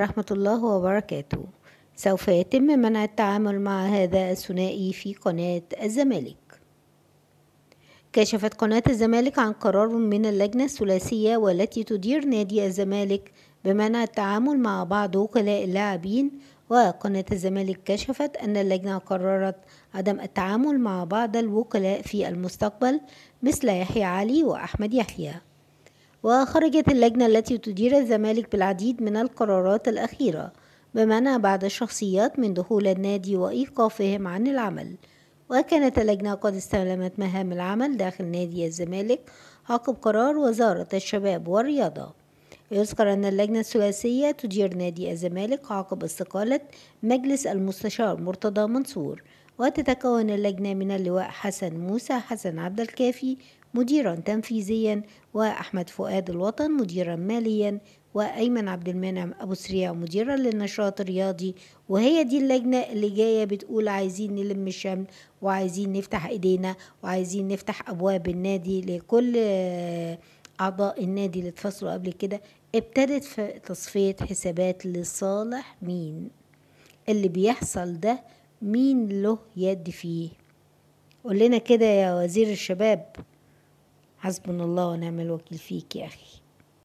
ورحمة الله وبركاته سوف يتم منع التعامل مع هذا الثنائي في قناة الزمالك كشفت قناة الزمالك عن قرار من اللجنة الثلاثية والتي تدير نادي الزمالك بمنع التعامل مع بعض وكلاء اللاعبين وقناة الزمالك كشفت أن اللجنة قررت عدم التعامل مع بعض الوكلاء في المستقبل مثل يحيى علي وأحمد يحيى وخرجت اللجنة التي تدير الزمالك بالعديد من القرارات الأخيرة بمنع بعض الشخصيات من دخول النادي وإيقافهم عن العمل وكانت اللجنة قد استلمت مهام العمل داخل نادي الزمالك عقب قرار وزارة الشباب والرياضة يذكر أن اللجنة الثلاثية تدير نادي الزمالك عقب استقالة مجلس المستشار مرتضى منصور وتتكون اللجنة من اللواء حسن موسى حسن عبد الكافي مديرا تنفيذيا وأحمد فؤاد الوطن مديرا ماليا وأيمن عبد المنعم أبو سريع مديرا للنشاط الرياضي وهي دي اللجنة اللي جاية بتقول عايزين نلم الشمل وعايزين نفتح إيدينا وعايزين نفتح أبواب النادي لكل أعضاء النادي اللي اتفصلوا قبل كده ابتدت في تصفية حسابات لصالح مين اللي بيحصل ده مين له يد فيه قلنا كده يا وزير الشباب حسبنا الله ونعم الوكيل فيك يا أخي